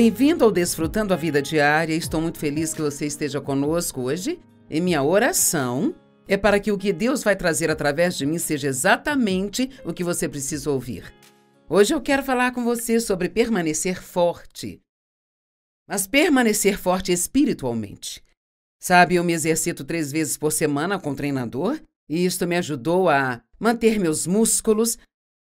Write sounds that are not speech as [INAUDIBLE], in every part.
Bem-vindo ao Desfrutando a Vida Diária. Estou muito feliz que você esteja conosco hoje. E minha oração é para que o que Deus vai trazer através de mim seja exatamente o que você precisa ouvir. Hoje eu quero falar com você sobre permanecer forte. Mas permanecer forte espiritualmente. Sabe, eu me exercito três vezes por semana com treinador e isto me ajudou a manter meus músculos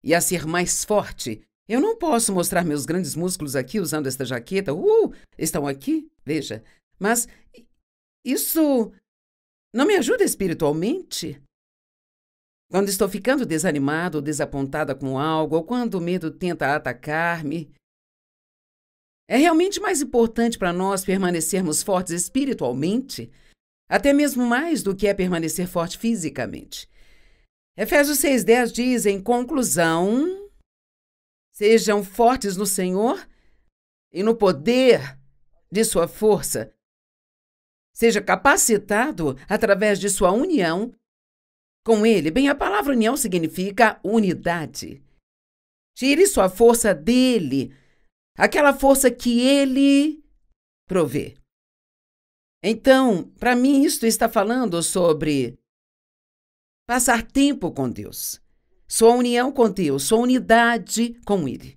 e a ser mais forte eu não posso mostrar meus grandes músculos aqui usando esta jaqueta. Uh, estão aqui? Veja. Mas isso não me ajuda espiritualmente? Quando estou ficando desanimado ou desapontada com algo, ou quando o medo tenta atacar-me, é realmente mais importante para nós permanecermos fortes espiritualmente, até mesmo mais do que é permanecer forte fisicamente. Efésios 6,10 diz, em conclusão, Sejam fortes no Senhor e no poder de sua força. Seja capacitado através de sua união com Ele. Bem, a palavra união significa unidade. Tire sua força dele, aquela força que ele provê. Então, para mim, isto está falando sobre passar tempo com Deus sua união com Deus, sua unidade com Ele.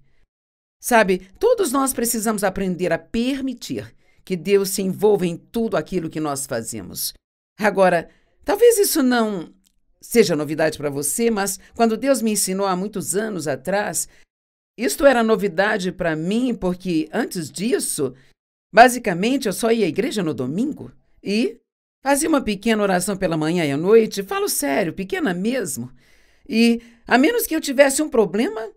Sabe, todos nós precisamos aprender a permitir que Deus se envolva em tudo aquilo que nós fazemos. Agora, talvez isso não seja novidade para você, mas quando Deus me ensinou há muitos anos atrás, isto era novidade para mim, porque antes disso, basicamente eu só ia à igreja no domingo e fazia uma pequena oração pela manhã e à noite, falo sério, pequena mesmo. E, a menos que eu tivesse um problema,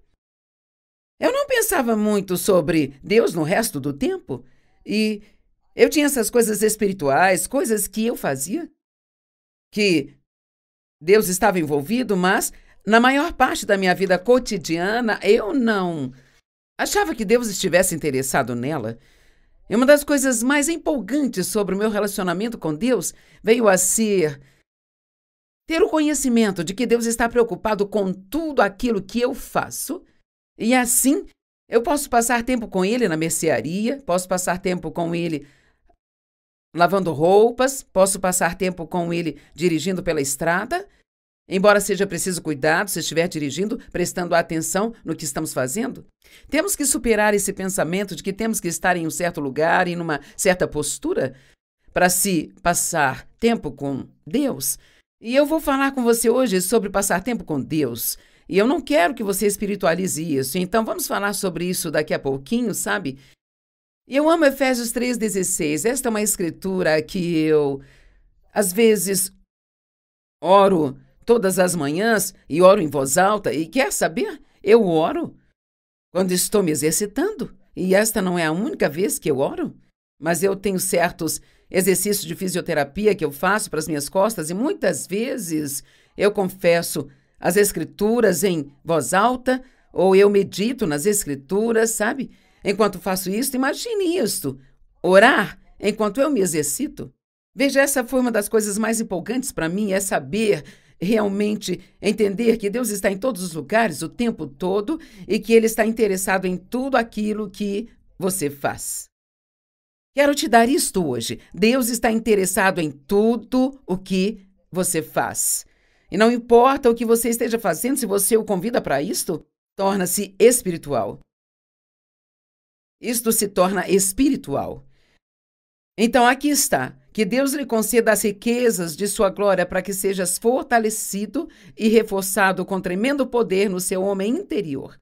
eu não pensava muito sobre Deus no resto do tempo. E eu tinha essas coisas espirituais, coisas que eu fazia, que Deus estava envolvido, mas na maior parte da minha vida cotidiana eu não achava que Deus estivesse interessado nela. E uma das coisas mais empolgantes sobre o meu relacionamento com Deus veio a ser ter o conhecimento de que Deus está preocupado com tudo aquilo que eu faço, e assim eu posso passar tempo com Ele na mercearia, posso passar tempo com Ele lavando roupas, posso passar tempo com Ele dirigindo pela estrada. Embora seja preciso cuidado se estiver dirigindo, prestando atenção no que estamos fazendo, temos que superar esse pensamento de que temos que estar em um certo lugar e numa certa postura para se passar tempo com Deus. E eu vou falar com você hoje sobre passar tempo com Deus. E eu não quero que você espiritualize isso, então vamos falar sobre isso daqui a pouquinho, sabe? Eu amo Efésios 3,16. Esta é uma escritura que eu, às vezes, oro todas as manhãs e oro em voz alta. E quer saber? Eu oro quando estou me exercitando. E esta não é a única vez que eu oro, mas eu tenho certos exercício de fisioterapia que eu faço para as minhas costas e muitas vezes eu confesso as escrituras em voz alta ou eu medito nas escrituras, sabe? Enquanto faço isso, imagine isto: orar enquanto eu me exercito. Veja, essa foi uma das coisas mais empolgantes para mim, é saber realmente entender que Deus está em todos os lugares o tempo todo e que Ele está interessado em tudo aquilo que você faz. Quero te dar isto hoje. Deus está interessado em tudo o que você faz. E não importa o que você esteja fazendo, se você o convida para isto, torna-se espiritual. Isto se torna espiritual. Então aqui está. Que Deus lhe conceda as riquezas de sua glória para que sejas fortalecido e reforçado com tremendo poder no seu homem interior.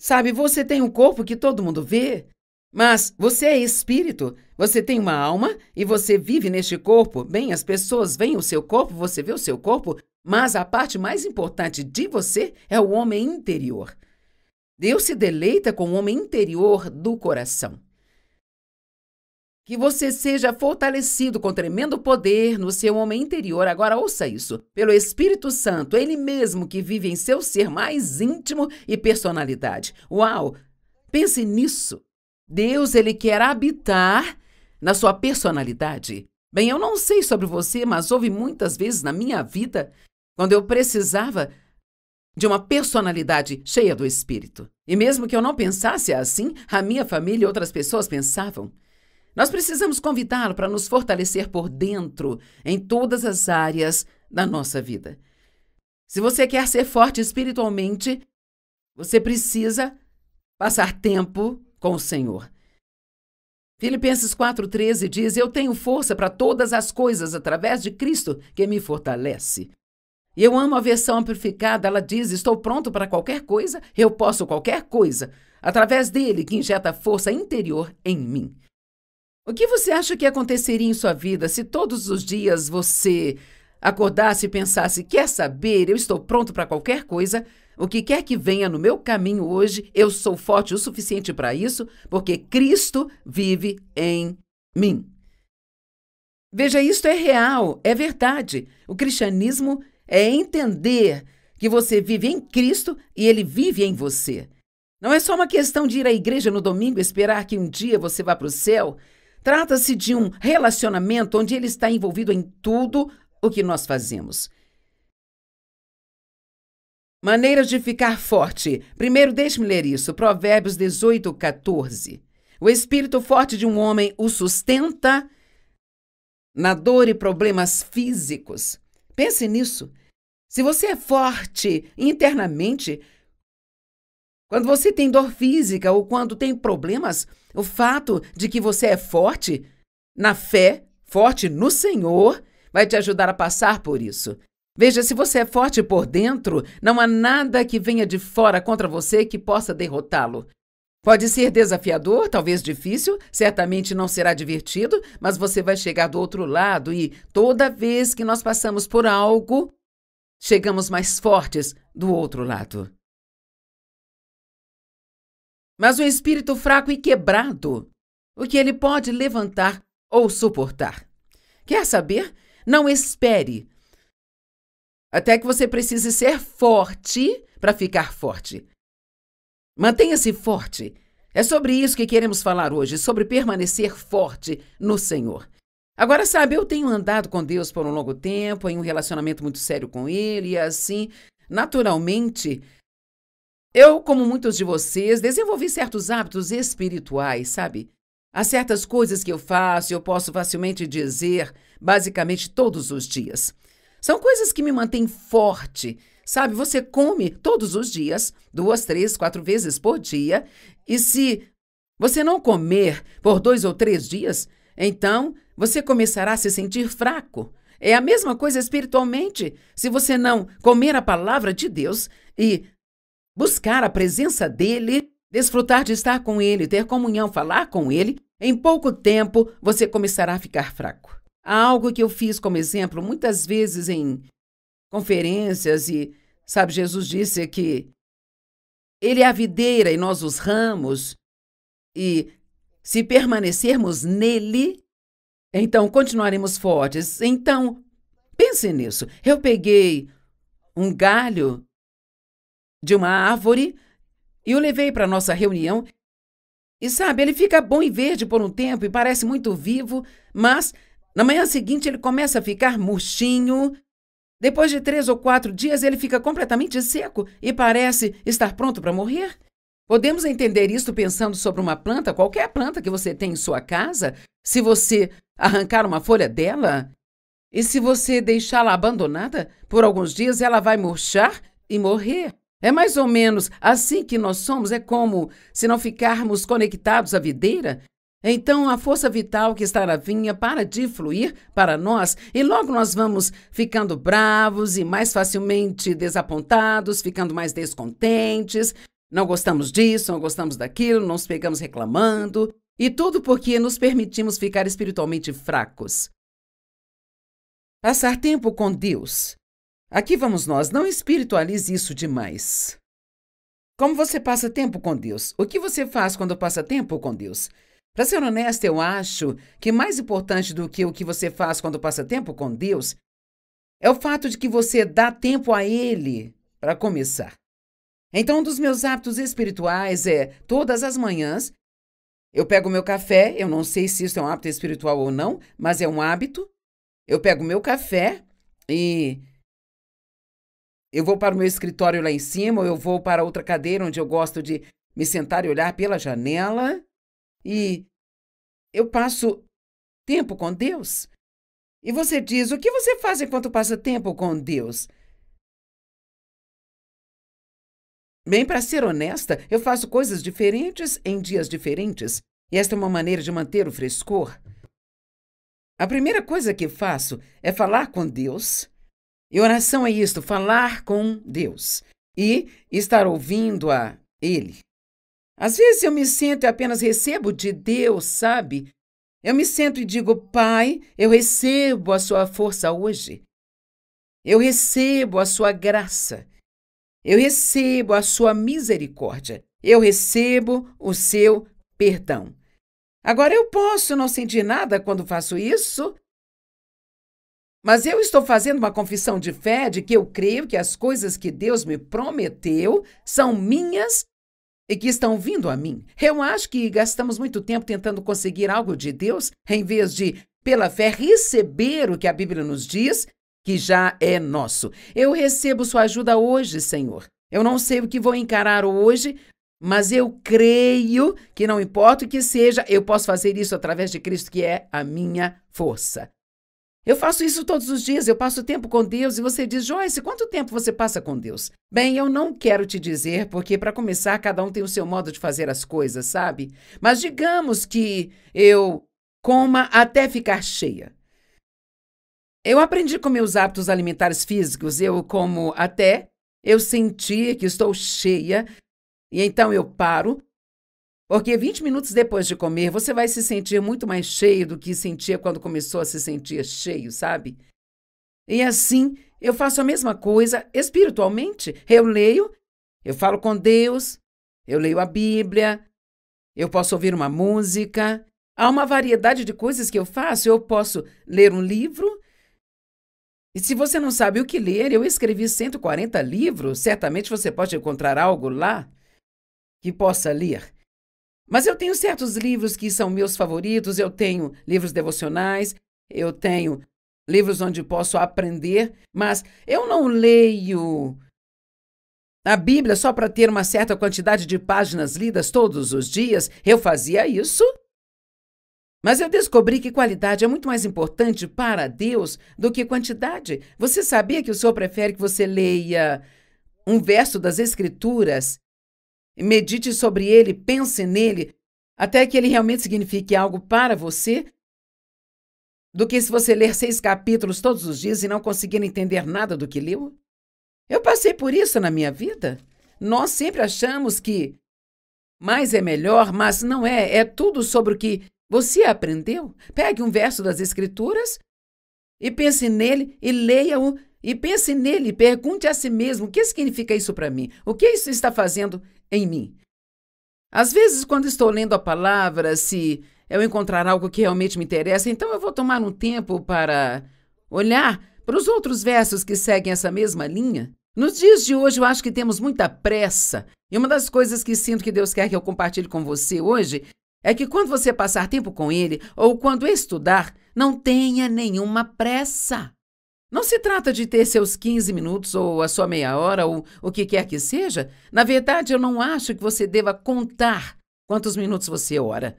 Sabe, você tem um corpo que todo mundo vê, mas você é espírito, você tem uma alma e você vive neste corpo. Bem, as pessoas veem o seu corpo, você vê o seu corpo, mas a parte mais importante de você é o homem interior. Deus se deleita com o homem interior do coração. Que você seja fortalecido com tremendo poder no seu homem interior. Agora ouça isso. Pelo Espírito Santo, ele mesmo que vive em seu ser mais íntimo e personalidade. Uau! Pense nisso. Deus, ele quer habitar na sua personalidade. Bem, eu não sei sobre você, mas houve muitas vezes na minha vida quando eu precisava de uma personalidade cheia do espírito. E mesmo que eu não pensasse assim, a minha família e outras pessoas pensavam. Nós precisamos convidá-lo para nos fortalecer por dentro, em todas as áreas da nossa vida. Se você quer ser forte espiritualmente, você precisa passar tempo com o Senhor. Filipenses 4,13 diz: Eu tenho força para todas as coisas através de Cristo que me fortalece. E eu amo a versão amplificada, ela diz: Estou pronto para qualquer coisa, eu posso qualquer coisa, através dele que injeta força interior em mim. O que você acha que aconteceria em sua vida se todos os dias você acordasse e pensasse: Quer saber, eu estou pronto para qualquer coisa? O que quer que venha no meu caminho hoje, eu sou forte o suficiente para isso, porque Cristo vive em mim. Veja, isto é real, é verdade. O cristianismo é entender que você vive em Cristo e ele vive em você. Não é só uma questão de ir à igreja no domingo e esperar que um dia você vá para o céu. Trata-se de um relacionamento onde ele está envolvido em tudo o que nós fazemos. Maneiras de ficar forte. Primeiro, deixe-me ler isso. Provérbios 18, 14. O espírito forte de um homem o sustenta na dor e problemas físicos. Pense nisso. Se você é forte internamente, quando você tem dor física ou quando tem problemas, o fato de que você é forte na fé, forte no Senhor, vai te ajudar a passar por isso. Veja, se você é forte por dentro, não há nada que venha de fora contra você que possa derrotá-lo. Pode ser desafiador, talvez difícil, certamente não será divertido, mas você vai chegar do outro lado e toda vez que nós passamos por algo, chegamos mais fortes do outro lado. Mas o um espírito fraco e quebrado, o que ele pode levantar ou suportar? Quer saber? Não espere até que você precise ser forte para ficar forte. Mantenha-se forte. É sobre isso que queremos falar hoje, sobre permanecer forte no Senhor. Agora, sabe, eu tenho andado com Deus por um longo tempo, em um relacionamento muito sério com Ele, e assim, naturalmente, eu, como muitos de vocês, desenvolvi certos hábitos espirituais, sabe? Há certas coisas que eu faço e eu posso facilmente dizer, basicamente todos os dias. São coisas que me mantêm forte. Sabe, você come todos os dias, duas, três, quatro vezes por dia, e se você não comer por dois ou três dias, então você começará a se sentir fraco. É a mesma coisa espiritualmente. Se você não comer a palavra de Deus e buscar a presença dele, desfrutar de estar com ele, ter comunhão, falar com ele, em pouco tempo você começará a ficar fraco. Algo que eu fiz como exemplo muitas vezes em conferências e, sabe, Jesus disse que ele é a videira e nós os ramos, e se permanecermos nele, então continuaremos fortes. Então, pense nisso. Eu peguei um galho de uma árvore e o levei para nossa reunião. E sabe, ele fica bom e verde por um tempo e parece muito vivo, mas na manhã seguinte, ele começa a ficar murchinho. Depois de três ou quatro dias, ele fica completamente seco e parece estar pronto para morrer. Podemos entender isto pensando sobre uma planta, qualquer planta que você tem em sua casa. Se você arrancar uma folha dela e se você deixá-la abandonada por alguns dias, ela vai murchar e morrer. É mais ou menos assim que nós somos, é como se não ficarmos conectados à videira então, a força vital que estará vinha para de fluir para nós, e logo nós vamos ficando bravos e mais facilmente desapontados, ficando mais descontentes. Não gostamos disso, não gostamos daquilo, nos pegamos reclamando, e tudo porque nos permitimos ficar espiritualmente fracos. Passar tempo com Deus. Aqui vamos nós, não espiritualize isso demais. Como você passa tempo com Deus? O que você faz quando passa tempo com Deus? Para ser honesta, eu acho que mais importante do que o que você faz quando passa tempo com Deus é o fato de que você dá tempo a Ele para começar. Então, um dos meus hábitos espirituais é, todas as manhãs, eu pego meu café, eu não sei se isso é um hábito espiritual ou não, mas é um hábito. Eu pego meu café e eu vou para o meu escritório lá em cima, ou eu vou para outra cadeira onde eu gosto de me sentar e olhar pela janela e eu passo tempo com Deus? E você diz: o que você faz enquanto passa tempo com Deus? Bem, para ser honesta, eu faço coisas diferentes em dias diferentes, e esta é uma maneira de manter o frescor. A primeira coisa que faço é falar com Deus. E oração é isto: falar com Deus e estar ouvindo a Ele. Às vezes eu me sento e apenas recebo de Deus, sabe? Eu me sento e digo, Pai, eu recebo a sua força hoje. Eu recebo a sua graça. Eu recebo a sua misericórdia. Eu recebo o seu perdão. Agora eu posso não sentir nada quando faço isso, mas eu estou fazendo uma confissão de fé de que eu creio que as coisas que Deus me prometeu são minhas e que estão vindo a mim. Eu acho que gastamos muito tempo tentando conseguir algo de Deus, em vez de, pela fé, receber o que a Bíblia nos diz, que já é nosso. Eu recebo sua ajuda hoje, Senhor. Eu não sei o que vou encarar hoje, mas eu creio que não importa o que seja, eu posso fazer isso através de Cristo, que é a minha força. Eu faço isso todos os dias, eu passo tempo com Deus e você diz, Joyce, quanto tempo você passa com Deus? Bem, eu não quero te dizer, porque para começar, cada um tem o seu modo de fazer as coisas, sabe? Mas digamos que eu coma até ficar cheia. Eu aprendi com meus hábitos alimentares físicos, eu como até eu sentir que estou cheia, e então eu paro porque 20 minutos depois de comer, você vai se sentir muito mais cheio do que sentia quando começou a se sentir cheio, sabe? E assim, eu faço a mesma coisa espiritualmente. Eu leio, eu falo com Deus, eu leio a Bíblia, eu posso ouvir uma música. Há uma variedade de coisas que eu faço. Eu posso ler um livro. E se você não sabe o que ler, eu escrevi 140 livros. Certamente você pode encontrar algo lá que possa ler. Mas eu tenho certos livros que são meus favoritos, eu tenho livros devocionais, eu tenho livros onde posso aprender, mas eu não leio a Bíblia só para ter uma certa quantidade de páginas lidas todos os dias. Eu fazia isso. Mas eu descobri que qualidade é muito mais importante para Deus do que quantidade. Você sabia que o Senhor prefere que você leia um verso das Escrituras medite sobre ele, pense nele, até que ele realmente signifique algo para você, do que se você ler seis capítulos todos os dias e não conseguir entender nada do que leu? Eu passei por isso na minha vida. Nós sempre achamos que mais é melhor, mas não é. É tudo sobre o que você aprendeu. Pegue um verso das Escrituras e pense nele e leia-o. E pense nele, pergunte a si mesmo: o que significa isso para mim? O que isso está fazendo em mim. Às vezes, quando estou lendo a palavra, se eu encontrar algo que realmente me interessa, então eu vou tomar um tempo para olhar para os outros versos que seguem essa mesma linha. Nos dias de hoje, eu acho que temos muita pressa. E uma das coisas que sinto que Deus quer que eu compartilhe com você hoje é que quando você passar tempo com Ele ou quando estudar, não tenha nenhuma pressa. Não se trata de ter seus 15 minutos ou a sua meia hora ou o que quer que seja. Na verdade, eu não acho que você deva contar quantos minutos você ora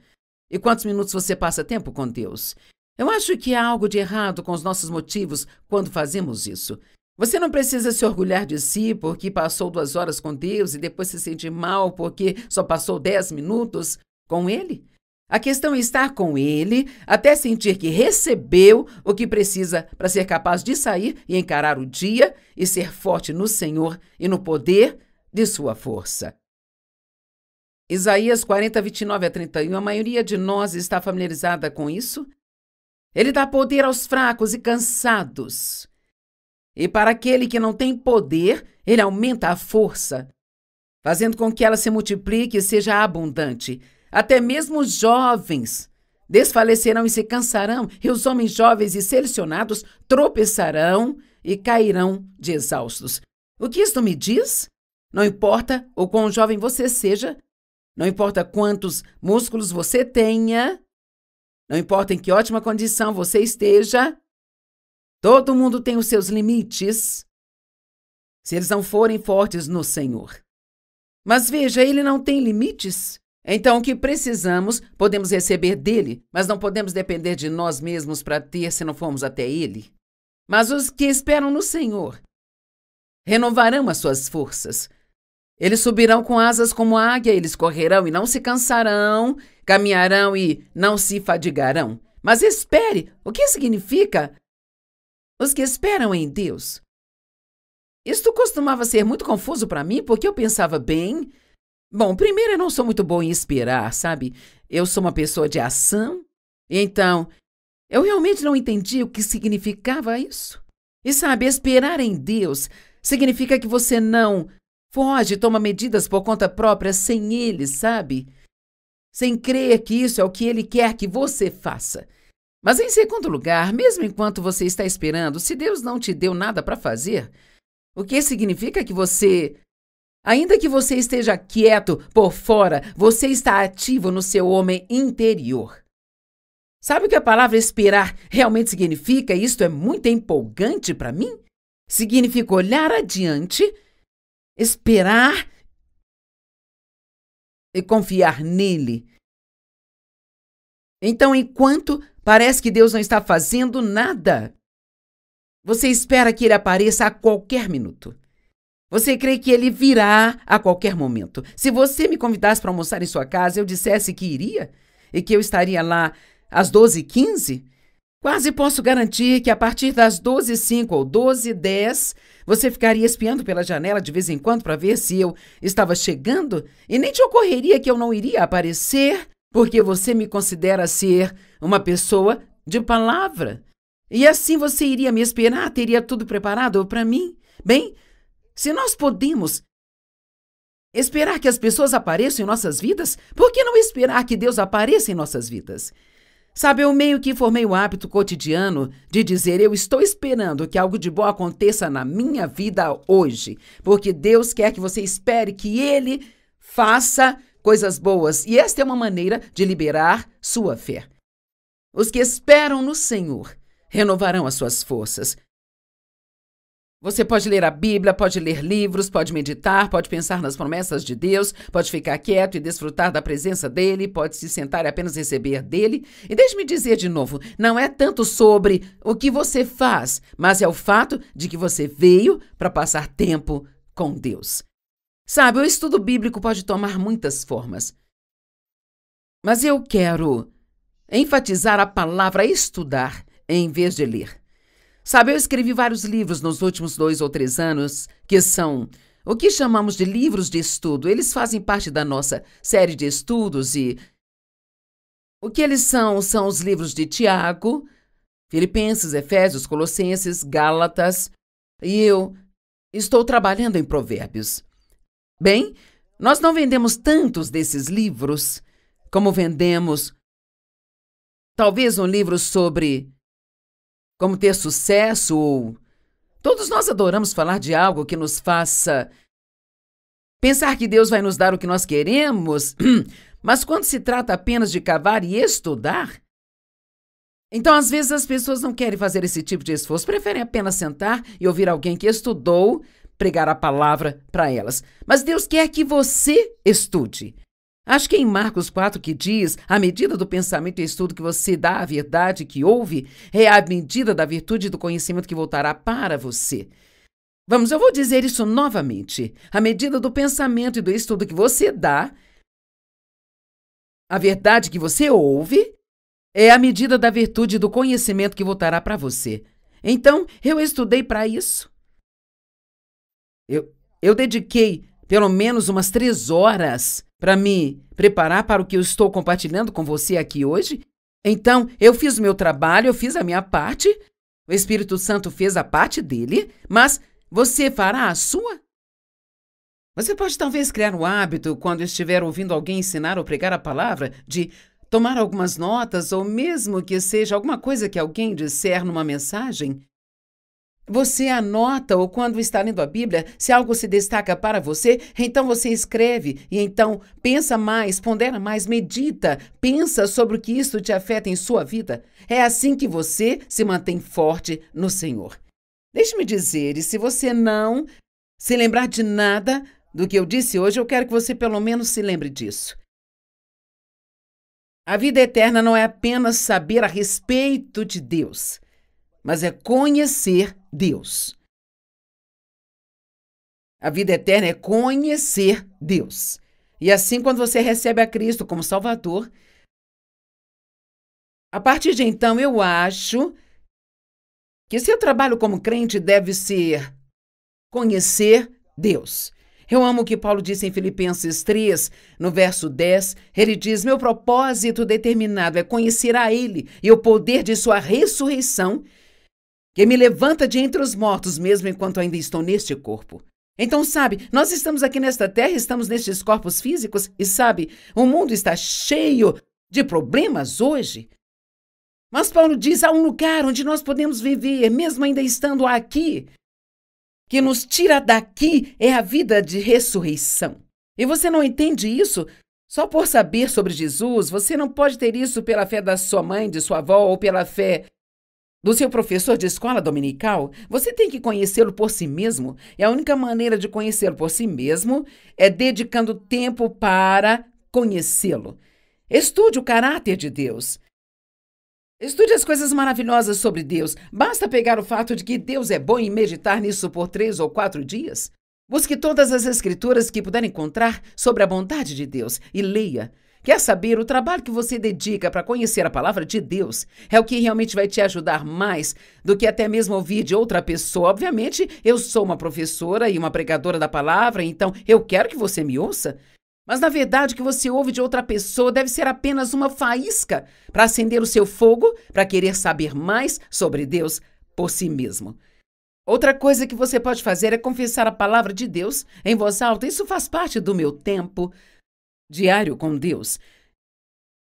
e quantos minutos você passa tempo com Deus. Eu acho que há algo de errado com os nossos motivos quando fazemos isso. Você não precisa se orgulhar de si porque passou duas horas com Deus e depois se sentir mal porque só passou dez minutos com Ele. A questão é estar com ele até sentir que recebeu o que precisa para ser capaz de sair e encarar o dia e ser forte no Senhor e no poder de sua força. Isaías 40, 29 a 31, a maioria de nós está familiarizada com isso. Ele dá poder aos fracos e cansados. E para aquele que não tem poder, ele aumenta a força, fazendo com que ela se multiplique e seja abundante. Até mesmo os jovens desfalecerão e se cansarão, e os homens jovens e selecionados tropeçarão e cairão de exaustos. O que isso me diz? Não importa o quão jovem você seja, não importa quantos músculos você tenha, não importa em que ótima condição você esteja, todo mundo tem os seus limites se eles não forem fortes no Senhor. Mas veja, ele não tem limites. Então, o que precisamos, podemos receber dele, mas não podemos depender de nós mesmos para ter se não formos até ele. Mas os que esperam no Senhor renovarão as suas forças. Eles subirão com asas como águia, eles correrão e não se cansarão, caminharão e não se fadigarão. Mas espere, o que significa? Os que esperam em Deus. Isto costumava ser muito confuso para mim, porque eu pensava bem, Bom, primeiro eu não sou muito bom em esperar, sabe? Eu sou uma pessoa de ação. Então, eu realmente não entendi o que significava isso. E sabe, esperar em Deus significa que você não foge, toma medidas por conta própria sem Ele, sabe? Sem crer que isso é o que Ele quer que você faça. Mas em segundo lugar, mesmo enquanto você está esperando, se Deus não te deu nada para fazer, o que significa que você Ainda que você esteja quieto por fora, você está ativo no seu homem interior. Sabe o que a palavra esperar realmente significa? Isto é muito empolgante para mim. Significa olhar adiante, esperar e confiar nele. Então, enquanto parece que Deus não está fazendo nada, você espera que ele apareça a qualquer minuto. Você crê que ele virá a qualquer momento? Se você me convidasse para almoçar em sua casa, eu dissesse que iria e que eu estaria lá às 12h15, quase posso garantir que a partir das 12h05 ou 12h10 você ficaria espiando pela janela de vez em quando para ver se eu estava chegando e nem te ocorreria que eu não iria aparecer porque você me considera ser uma pessoa de palavra. E assim você iria me esperar, teria tudo preparado para mim. Bem, se nós podemos esperar que as pessoas apareçam em nossas vidas, por que não esperar que Deus apareça em nossas vidas? Sabe, eu meio que formei o hábito cotidiano de dizer: Eu estou esperando que algo de bom aconteça na minha vida hoje, porque Deus quer que você espere que Ele faça coisas boas. E esta é uma maneira de liberar sua fé. Os que esperam no Senhor renovarão as suas forças, você pode ler a Bíblia, pode ler livros, pode meditar, pode pensar nas promessas de Deus, pode ficar quieto e desfrutar da presença dele, pode se sentar e apenas receber dele. E deixe-me dizer de novo: não é tanto sobre o que você faz, mas é o fato de que você veio para passar tempo com Deus. Sabe, o estudo bíblico pode tomar muitas formas. Mas eu quero enfatizar a palavra estudar em vez de ler. Sabe, eu escrevi vários livros nos últimos dois ou três anos, que são o que chamamos de livros de estudo. Eles fazem parte da nossa série de estudos e. O que eles são? São os livros de Tiago, Filipenses, Efésios, Colossenses, Gálatas. E eu estou trabalhando em Provérbios. Bem, nós não vendemos tantos desses livros como vendemos talvez um livro sobre como ter sucesso ou. Todos nós adoramos falar de algo que nos faça pensar que Deus vai nos dar o que nós queremos, [CLEARS THROAT] mas quando se trata apenas de cavar e estudar, então às vezes as pessoas não querem fazer esse tipo de esforço, preferem apenas sentar e ouvir alguém que estudou pregar a palavra para elas. Mas Deus quer que você estude. Acho que é em Marcos 4 que diz: a medida do pensamento e estudo que você dá à verdade que ouve é a medida da virtude e do conhecimento que voltará para você. Vamos, eu vou dizer isso novamente. A medida do pensamento e do estudo que você dá, a verdade que você ouve, é a medida da virtude e do conhecimento que voltará para você. Então, eu estudei para isso. Eu, eu dediquei pelo menos umas três horas para me preparar para o que eu estou compartilhando com você aqui hoje. Então, eu fiz o meu trabalho, eu fiz a minha parte, o Espírito Santo fez a parte dele, mas você fará a sua? Você pode talvez criar o hábito, quando estiver ouvindo alguém ensinar ou pregar a palavra, de tomar algumas notas ou mesmo que seja alguma coisa que alguém disser numa mensagem você anota ou quando está lendo a Bíblia, se algo se destaca para você, então você escreve e então pensa mais, pondera mais, medita, pensa sobre o que isso te afeta em sua vida. É assim que você se mantém forte no Senhor. Deixe-me dizer, e se você não se lembrar de nada do que eu disse hoje, eu quero que você pelo menos se lembre disso. A vida eterna não é apenas saber a respeito de Deus, mas é conhecer Deus. A vida eterna é conhecer Deus. E assim, quando você recebe a Cristo como Salvador, a partir de então eu acho que seu trabalho como crente deve ser conhecer Deus. Eu amo o que Paulo disse em Filipenses 3, no verso 10. Ele diz: Meu propósito determinado é conhecer a Ele e o poder de Sua ressurreição que me levanta de entre os mortos, mesmo enquanto ainda estou neste corpo. Então, sabe, nós estamos aqui nesta terra, estamos nestes corpos físicos, e sabe, o mundo está cheio de problemas hoje. Mas Paulo diz: há um lugar onde nós podemos viver, mesmo ainda estando aqui. Que nos tira daqui é a vida de ressurreição. E você não entende isso? Só por saber sobre Jesus, você não pode ter isso pela fé da sua mãe, de sua avó ou pela fé do seu professor de escola dominical, você tem que conhecê-lo por si mesmo, e a única maneira de conhecê-lo por si mesmo é dedicando tempo para conhecê-lo. Estude o caráter de Deus. Estude as coisas maravilhosas sobre Deus. Basta pegar o fato de que Deus é bom e meditar nisso por três ou quatro dias. Busque todas as escrituras que puder encontrar sobre a bondade de Deus e leia. Quer saber? O trabalho que você dedica para conhecer a palavra de Deus é o que realmente vai te ajudar mais do que até mesmo ouvir de outra pessoa. Obviamente, eu sou uma professora e uma pregadora da palavra, então eu quero que você me ouça. Mas na verdade, o que você ouve de outra pessoa deve ser apenas uma faísca para acender o seu fogo, para querer saber mais sobre Deus por si mesmo. Outra coisa que você pode fazer é confessar a palavra de Deus em voz alta. Isso faz parte do meu tempo, diário com Deus.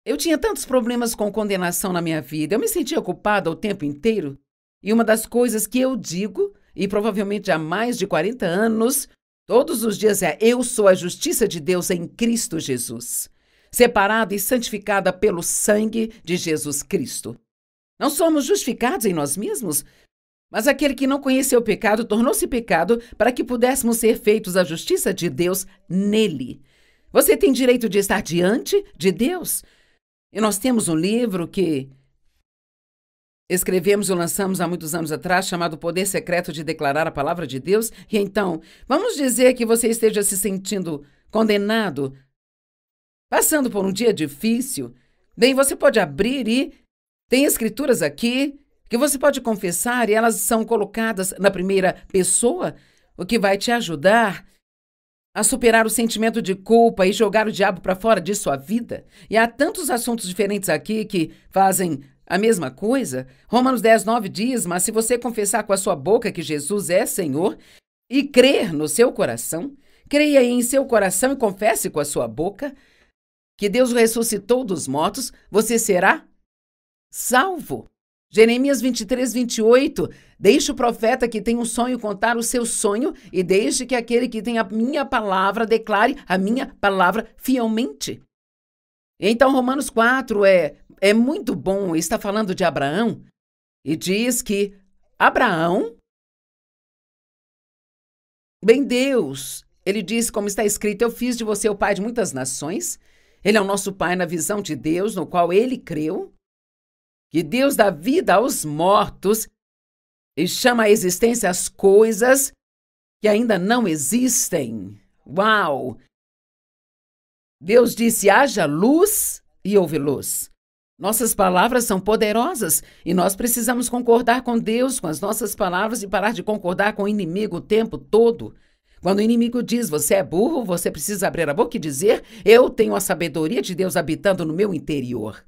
Eu tinha tantos problemas com condenação na minha vida, eu me sentia culpada o tempo inteiro. E uma das coisas que eu digo, e provavelmente há mais de 40 anos, todos os dias é: Eu sou a justiça de Deus em Cristo Jesus, separada e santificada pelo sangue de Jesus Cristo. Não somos justificados em nós mesmos, mas aquele que não conheceu o pecado tornou-se pecado para que pudéssemos ser feitos a justiça de Deus nele. Você tem direito de estar diante de Deus. E nós temos um livro que escrevemos e lançamos há muitos anos atrás, chamado Poder Secreto de Declarar a Palavra de Deus. E então, vamos dizer que você esteja se sentindo condenado, passando por um dia difícil. Bem, você pode abrir e tem escrituras aqui que você pode confessar e elas são colocadas na primeira pessoa, o que vai te ajudar a superar o sentimento de culpa e jogar o diabo para fora de sua vida? E há tantos assuntos diferentes aqui que fazem a mesma coisa? Romanos 10, 9 diz: Mas se você confessar com a sua boca que Jesus é Senhor e crer no seu coração, creia em seu coração e confesse com a sua boca que Deus ressuscitou dos mortos, você será salvo. Jeremias 23, 28. Deixe o profeta que tem um sonho contar o seu sonho, e deixe que aquele que tem a minha palavra declare a minha palavra fielmente. Então, Romanos 4 é, é muito bom, está falando de Abraão, e diz que Abraão, bem Deus, ele diz, como está escrito, eu fiz de você o pai de muitas nações. Ele é o nosso pai na visão de Deus, no qual ele creu que Deus dá vida aos mortos e chama à existência as coisas que ainda não existem. Uau! Deus disse: haja luz e houve luz. Nossas palavras são poderosas e nós precisamos concordar com Deus com as nossas palavras e parar de concordar com o inimigo o tempo todo. Quando o inimigo diz você é burro, você precisa abrir a boca e dizer: Eu tenho a sabedoria de Deus habitando no meu interior.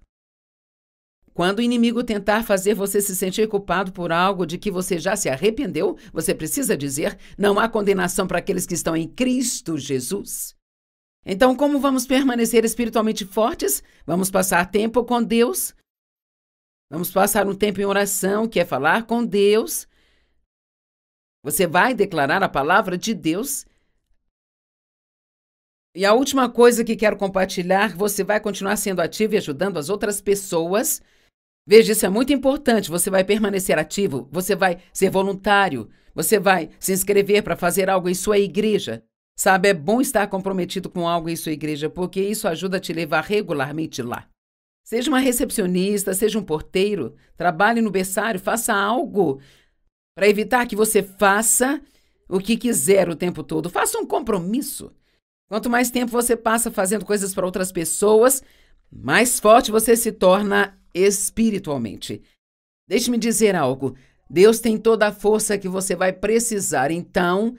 Quando o inimigo tentar fazer você se sentir culpado por algo de que você já se arrependeu, você precisa dizer: não há condenação para aqueles que estão em Cristo Jesus. Então, como vamos permanecer espiritualmente fortes? Vamos passar tempo com Deus. Vamos passar um tempo em oração, que é falar com Deus. Você vai declarar a palavra de Deus. E a última coisa que quero compartilhar: você vai continuar sendo ativo e ajudando as outras pessoas Veja, isso é muito importante. Você vai permanecer ativo, você vai ser voluntário, você vai se inscrever para fazer algo em sua igreja. Sabe, é bom estar comprometido com algo em sua igreja, porque isso ajuda a te levar regularmente lá. Seja uma recepcionista, seja um porteiro, trabalhe no berçário, faça algo para evitar que você faça o que quiser o tempo todo. Faça um compromisso. Quanto mais tempo você passa fazendo coisas para outras pessoas, mais forte você se torna espiritualmente. Deixe-me dizer algo. Deus tem toda a força que você vai precisar, então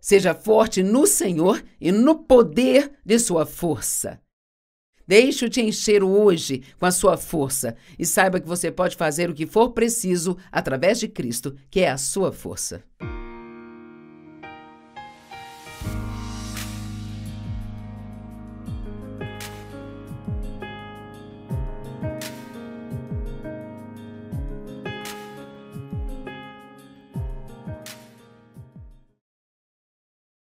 seja forte no Senhor e no poder de sua força. Deixe-te encher hoje com a sua força e saiba que você pode fazer o que for preciso através de Cristo, que é a sua força.